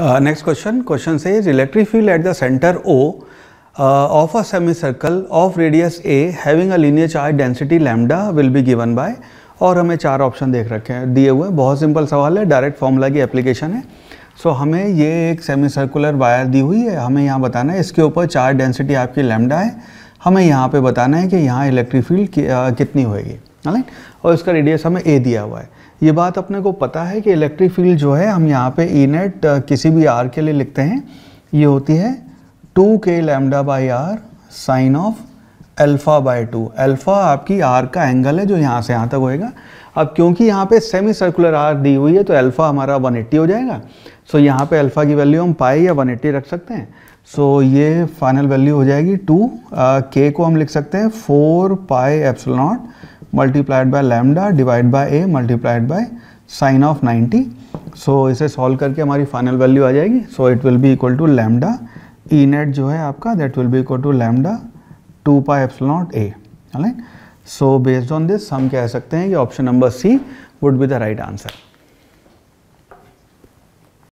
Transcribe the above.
next question question says is electric field at the centre O of a semi circle of radius a having a linear charge density lambda will be given by और हमें चार option देख रखे हैं दिए हुए बहुत simple सवाल है डायरेक्ट फॉर्मूला की एप्लीकेशन है सो so, हमें ये एक सेमी सर्कुलर वायर दी हुई है हमें यहाँ बताना है इसके ऊपर चार्ज डेंसिटी आपकी लैमडा है हमें यहाँ पर बताना है कि यहाँ इलेक्ट्रिक फील्ड uh, कितनी होएगी राइट और इसका रेडियस हमें ए दिया हुआ है ये बात अपने को पता है कि इलेक्ट्रिक फील्ड जो है हम यहाँ पे ई e नेट किसी भी आर के लिए लिखते हैं ये होती है two k lambda by r sine of alpha by two alpha आपकी आर का एंगल है जो यहाँ से यहाँ तक होएगा अब क्योंकि यहाँ पे सेमी सर्कुलर आर दी हुई है तो अल्फ़ा हमारा 180 हो जाएगा सो so, यहाँ पे अल्फ़ा की वैल्यू हम पाई या 180 रख सकते हैं सो so, ये फाइनल वैल्यू हो जाएगी टू के को हम लिख सकते हैं four pi epsilon naught multiplied by lambda divide by a multiplied by sine of ninety so so, इसे सॉल्व करके हमारी फाइनल वैल्यू आ जाएगी so it will be equal to lambda E net जो है आपका that will be equal to lambda two pi epsilon naught a so based on this हम कह सकते हैं कि option number C would be the right answer